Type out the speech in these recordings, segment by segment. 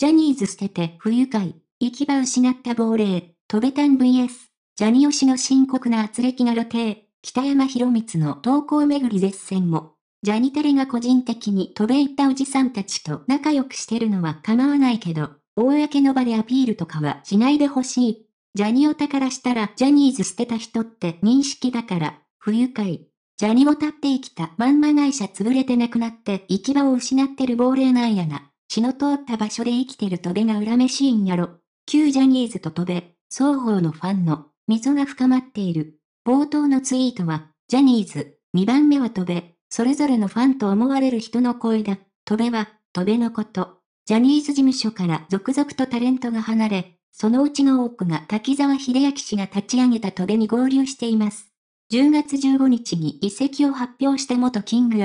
ジャニーズ捨てて不愉快、行き場失った亡霊、飛べたん VS、ジャニオシの深刻な圧力が露呈、北山博光の投稿巡り絶戦も、ジャニタレが個人的に飛べ行ったおじさんたちと仲良くしてるのは構わないけど、公の場でアピールとかはしないでほしい。ジャニオタからしたらジャニーズ捨てた人って認識だから、不愉快。ジャニオタって生きたまんま会社潰れてなくなって行き場を失ってる亡霊なんやな。血の通った場所で生きてるとべが恨めしいんやろ。旧ジャニーズととべ、双方のファンの溝が深まっている。冒頭のツイートは、ジャニーズ、2番目はとべ、それぞれのファンと思われる人の声だ。とべは、とべのこと。ジャニーズ事務所から続々とタレントが離れ、そのうちの多くが滝沢秀明氏が立ち上げたとべに合流しています。10月15日に移籍を発表した元キング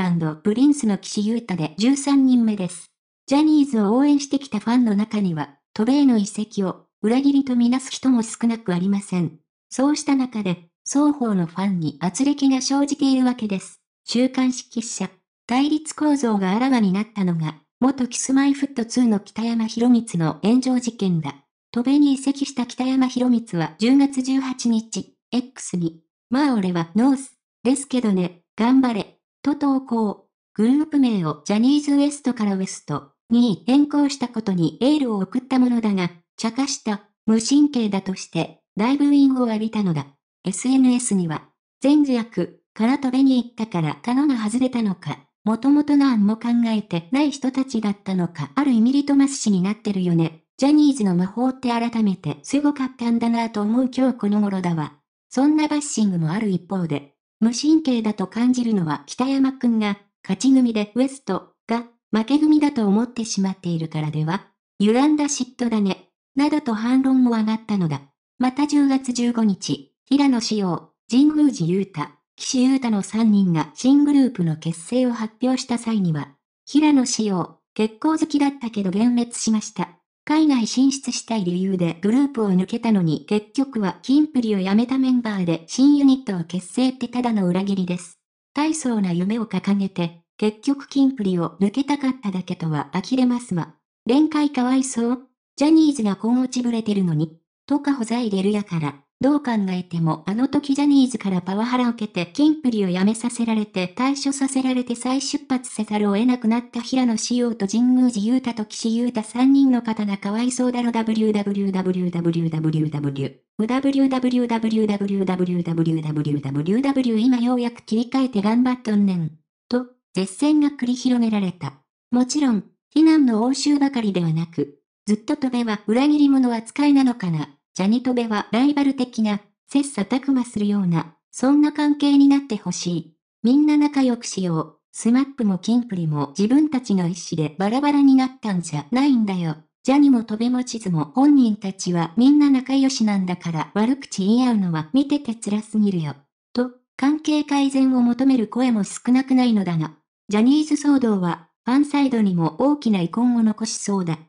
プリンスの岸優太で13人目です。ジャニーズを応援してきたファンの中には、ベ米の遺跡を裏切りとみなす人も少なくありません。そうした中で、双方のファンに圧力が生じているわけです。週刊誌記者、対立構造があらわになったのが、元キスマイフット2の北山博光の炎上事件だ。ト米に移籍した北山博光は10月18日、X に、まあ俺はノース、ですけどね、頑張れ、と投稿。グループ名をジャニーズ WEST からウエストに変更したことにエールを送ったものだが、茶化した、無神経だとして、大ブーイングを浴びたのだ。SNS には、全自役、から飛べに行ったから角が外れたのか、もともと何も考えてない人たちだったのか、ある意味リトマス氏になってるよね。ジャニーズの魔法って改めてすごかったんだなぁと思う今日この頃だわ。そんなバッシングもある一方で、無神経だと感じるのは北山くんが、勝ち組でウエストが負け組だと思ってしまっているからでは、らんだ嫉妬だね、などと反論も上がったのだ。また10月15日、平野志陽、神宮寺雄太、岸優太の3人が新グループの結成を発表した際には、平野志陽、結婚好きだったけど幻滅しました。海外進出したい理由でグループを抜けたのに結局はキンプリを辞めたメンバーで新ユニットを結成ってただの裏切りです。大層な夢を掲げて結局金プリを抜けたかっただけとは呆れますわ。連会かわいそう。ジャニーズがこう落ちぶれてるのに。とかほざいれるやから。どう考えてもあの時ジャニーズからパワハラを受けて金プリを辞めさせられて退所させられて再出発せざるを得なくなった平野紫耀と神宮寺勇太と岸優太3人の方がかわいそうだろ www.www.www www.www.www 今ようやく切り替えて頑張っとんねん。と。絶戦が繰り広げられた。もちろん、非難の応酬ばかりではなく、ずっと飛べは裏切り者扱いなのかな、ジャニ飛べはライバル的な、切磋琢磨するような、そんな関係になってほしい。みんな仲良くしよう。スマップもキンプリも自分たちの意思でバラバラになったんじゃないんだよ。ジャニも飛べも地図も本人たちはみんな仲良しなんだから悪口言い合うのは見てて辛すぎるよ。と、関係改善を求める声も少なくないのだが。ジャニーズ騒動は、ファンサイドにも大きな遺恨を残しそうだ。